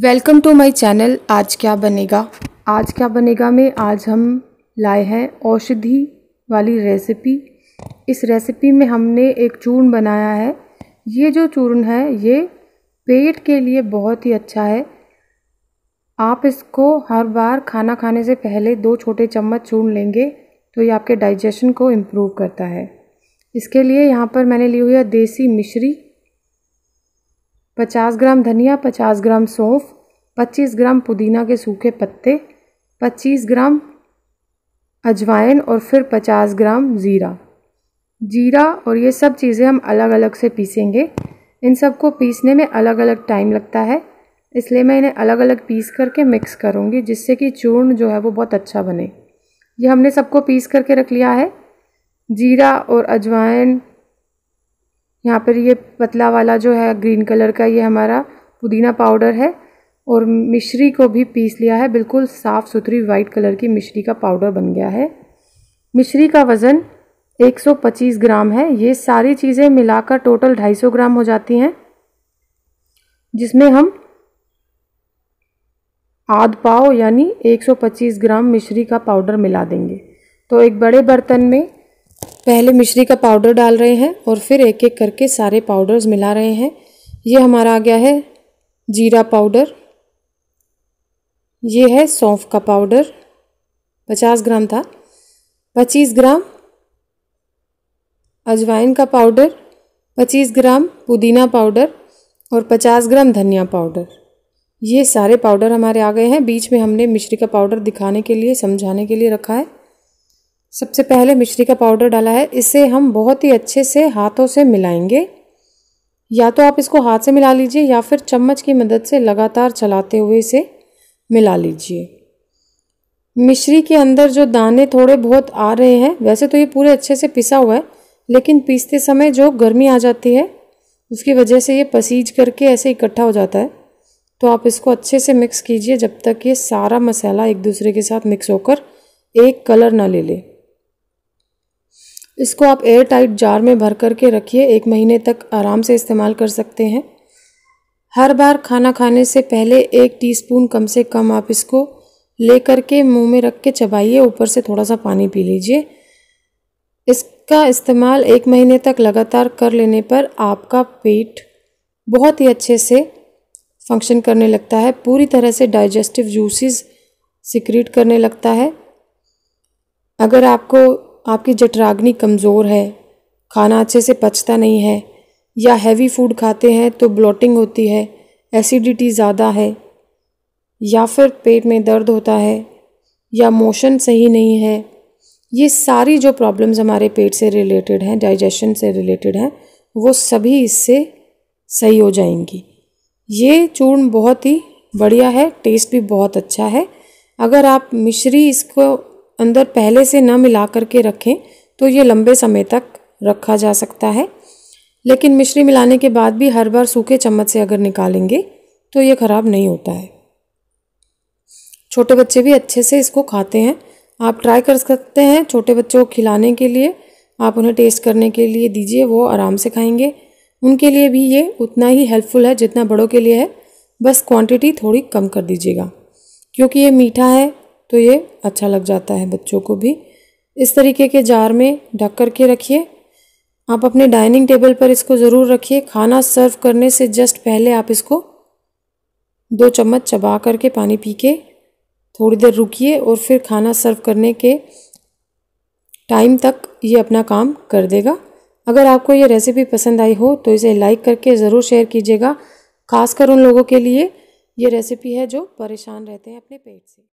welcome to my channel आज क्या बनेगा आज क्या बनेगा में आज हम लाए हैं औषधि वाली रेसिपी इस रेसिपी में हमने एक चूर्ण बनाया है ये जो चूर्ण है ये पेट के लिए बहुत ही अच्छा है आप इसको हर बार खाना खाने से पहले दो छोटे चम्मच चूर्ण लेंगे तो ये आपके डाइजेशन को इम्प्रूव करता है इसके लिए यहाँ पर मैंने ली हुई है देसी मिश्री 50 ग्राम धनिया 50 ग्राम सौंफ 25 ग्राम पुदीना के सूखे पत्ते 25 ग्राम अजवाइन और फिर 50 ग्राम ज़ीरा जीरा और ये सब चीज़ें हम अलग अलग से पीसेंगे इन सब को पीसने में अलग अलग टाइम लगता है इसलिए मैं इन्हें अलग अलग पीस करके मिक्स करूँगी जिससे कि चूर्ण जो है वो बहुत अच्छा बने ये हमने सबको पीस करके रख लिया है जीरा और अजवाइन यहाँ पर ये पतला वाला जो है ग्रीन कलर का ये हमारा पुदीना पाउडर है और मिश्री को भी पीस लिया है बिल्कुल साफ़ सुथरी वाइट कलर की मिश्री का पाउडर बन गया है मिश्री का वज़न 125 ग्राम है ये सारी चीज़ें मिलाकर टोटल 250 ग्राम हो जाती हैं जिसमें हम आध पाव यानी 125 ग्राम मिश्री का पाउडर मिला देंगे तो एक बड़े बर्तन में पहले मिश्री का पाउडर डाल रहे हैं और फिर एक एक करके सारे पाउडर्स मिला रहे हैं ये हमारा आ गया है जीरा पाउडर ये है सौंफ का पाउडर पचास ग्राम था पच्चीस ग्राम अजवाइन का पाउडर पच्चीस ग्राम पुदीना पाउडर और पचास ग्राम धनिया पाउडर ये सारे पाउडर हमारे आ गए हैं बीच में हमने मिश्री का पाउडर दिखाने के लिए समझाने के लिए रखा है सबसे पहले मिश्री का पाउडर डाला है इसे हम बहुत ही अच्छे से हाथों से मिलाएंगे या तो आप इसको हाथ से मिला लीजिए या फिर चम्मच की मदद से लगातार चलाते हुए इसे मिला लीजिए मिश्री के अंदर जो दाने थोड़े बहुत आ रहे हैं वैसे तो ये पूरे अच्छे से पिसा हुआ है लेकिन पीसते समय जो गर्मी आ जाती है उसकी वजह से ये पसीज करके ऐसे इकट्ठा हो जाता है तो आप इसको अच्छे से मिक्स कीजिए जब तक ये सारा मसाला एक दूसरे के साथ मिक्स होकर एक कलर ना ले ले इसको आप एयर टाइट जार में भर करके रखिए एक महीने तक आराम से इस्तेमाल कर सकते हैं हर बार खाना खाने से पहले एक टीस्पून कम से कम आप इसको ले करके मुंह में रख के चबाइए ऊपर से थोड़ा सा पानी पी लीजिए इसका इस्तेमाल एक महीने तक लगातार कर लेने पर आपका पेट बहुत ही अच्छे से फंक्शन करने लगता है पूरी तरह से डाइजेस्टिव जूसेस सिक्रीट करने लगता है अगर आपको आपकी जटराग्नि कमज़ोर है खाना अच्छे से पचता नहीं है या हैवी फूड खाते हैं तो ब्लॉटिंग होती है एसिडिटी ज़्यादा है या फिर पेट में दर्द होता है या मोशन सही नहीं है ये सारी जो प्रॉब्लम्स हमारे पेट से रिलेटेड हैं डाइजेशन से रिलेटेड हैं वो सभी इससे सही हो जाएंगी ये चूर्ण बहुत ही बढ़िया है टेस्ट भी बहुत अच्छा है अगर आप मिश्री इसको अंदर पहले से न मिला करके रखें तो ये लंबे समय तक रखा जा सकता है लेकिन मिश्री मिलाने के बाद भी हर बार सूखे चम्मच से अगर निकालेंगे तो ये ख़राब नहीं होता है छोटे बच्चे भी अच्छे से इसको खाते हैं आप ट्राई कर सकते हैं छोटे बच्चों को खिलाने के लिए आप उन्हें टेस्ट करने के लिए दीजिए वो आराम से खाएंगे उनके लिए भी ये उतना ही हेल्पफुल है जितना बड़ों के लिए है बस क्वांटिटी थोड़ी कम कर दीजिएगा क्योंकि ये मीठा है तो ये अच्छा लग जाता है बच्चों को भी इस तरीके के जार में ढक कर के रखिए आप अपने डाइनिंग टेबल पर इसको ज़रूर रखिए खाना सर्व करने से जस्ट पहले आप इसको दो चम्मच चबा करके पानी पी के थोड़ी देर रुकिए और फिर खाना सर्व करने के टाइम तक ये अपना काम कर देगा अगर आपको ये रेसिपी पसंद आई हो तो इसे लाइक करके ज़रूर शेयर कीजिएगा खासकर उन लोगों के लिए ये रेसिपी है जो परेशान रहते हैं अपने पेट से